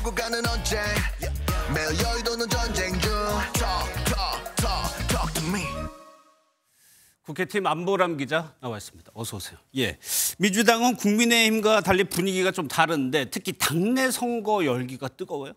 오고 가는 언쟁 매일 여의도는 전쟁 중 Talk, talk, talk, to me 국회팀 안보람 기자 나와 있습니다. 어서 오세요. 예, 민주당은 국민의힘과 달리 분위기가 좀 다른데 특히 당내 선거 열기가 뜨거워요?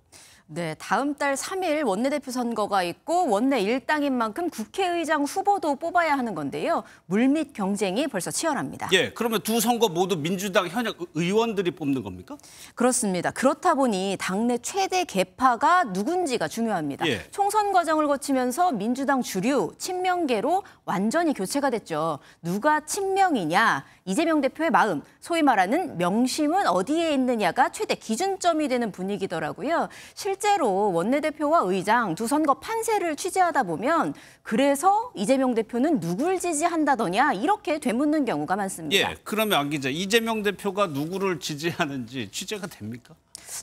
네, 다음 달 3일 원내대표 선거가 있고 원내 일당인 만큼 국회의장 후보도 뽑아야 하는 건데요. 물밑 경쟁이 벌써 치열합니다. 예, 그러면 두 선거 모두 민주당 현역 의원들이 뽑는 겁니까? 그렇습니다. 그렇다 보니 당내 최대 개파가 누군지가 중요합니다. 예. 총선 과정을 거치면서 민주당 주류 친명계로 완전히 교체가 됐죠. 누가 친명이냐, 이재명 대표의 마음, 소위 말하는 명심은 어디에 있느냐가 최대 기준점이 되는 분위기더라고요. 실 실제로 원내대표와 의장 두 선거 판세를 취재하다 보면 그래서 이재명 대표는 누굴 지지한다더냐 이렇게 되묻는 경우가 많습니다. 예, 그러면 안 기자 이재명 대표가 누구를 지지하는지 취재가 됩니까?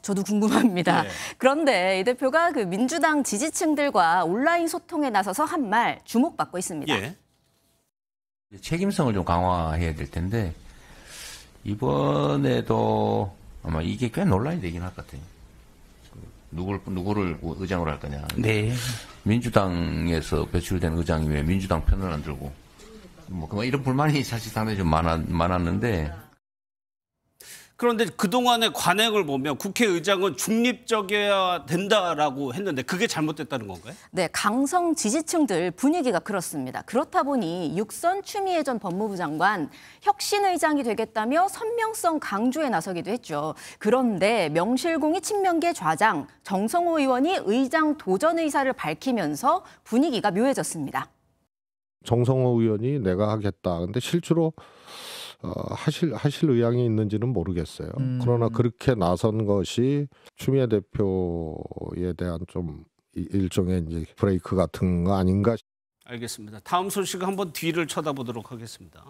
저도 궁금합니다. 네. 그런데 이 대표가 그 민주당 지지층들과 온라인 소통에 나서서 한 말 주목받고 있습니다. 예. 책임성을 좀 강화해야 될 텐데 이번에도 아마 이게 꽤 논란이 되긴 할것 같아요. 누굴, 누구를 의장으로 할 거냐. 네. 민주당에서 배출된 의장이 왜 민주당 편을 안 들고, 뭐, 이런 불만이 사실 상당히 좀 많았, 많았는데, 그런데 그동안의 관행을 보면 국회의장은 중립적이어야 된다라고 했는데 그게 잘못됐다는 건가요? 네, 강성 지지층들 분위기가 그렇습니다. 그렇다 보니 육선 추미애 전 법무부 장관 혁신의장이 되겠다며 선명성 강조에 나서기도 했죠. 그런데 명실공히 친명계 좌장 정성호 의원이 의장 도전 의사를 밝히면서 분위기가 묘해졌습니다. 정성호 의원이 내가 하겠다. 근데 실제로 어, 하실 하실 의향이 있는지는 모르겠어요. 음. 그러나 그렇게 나선 것이 추미애 대표에 대한 좀 일종의 이제 브레이크 같은 거 아닌가. 알겠습니다. 다음 소식 한번 뒤를 쳐다보도록 하겠습니다.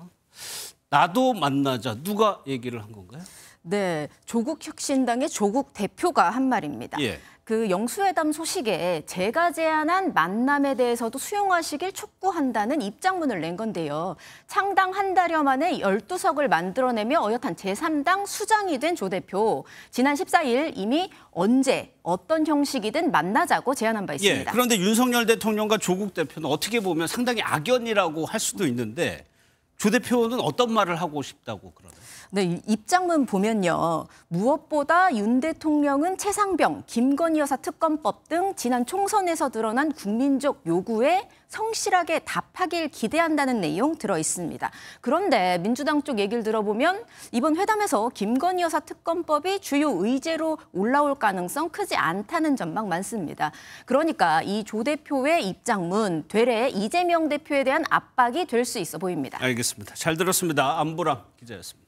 나도 만나자 누가 얘기를 한 건가요? 네, 조국 혁신당의 조국 대표가 한 말입니다. 예. 그 영수회담 소식에 제가 제안한 만남에 대해서도 수용하시길 촉구한다는 입장문을 낸 건데요. 창당 한 달여 만에 12석을 만들어내며 어엿한 제3당 수장이 된 조 대표. 지난 14일 이미 언제 어떤 형식이든 만나자고 제안한 바 있습니다. 예, 그런데 윤석열 대통령과 조국 대표는 어떻게 보면 상당히 악연이라고 할 수도 있는데 조 대표는 어떤 말을 하고 싶다고 그러나 네, 입장문 보면요. 무엇보다 윤 대통령은 최상병, 김건희 여사 특검법 등 지난 총선에서 드러난 국민적 요구에 성실하게 답하길 기대한다는 내용 들어 있습니다. 그런데 민주당 쪽 얘기를 들어보면 이번 회담에서 김건희 여사 특검법이 주요 의제로 올라올 가능성 크지 않다는 전망 많습니다. 그러니까 이 조 대표의 입장문 되레 이재명 대표에 대한 압박이 될 수 있어 보입니다. 알겠습니다. 하겠습니다. 잘 들었습니다. 안보람 기자였습니다.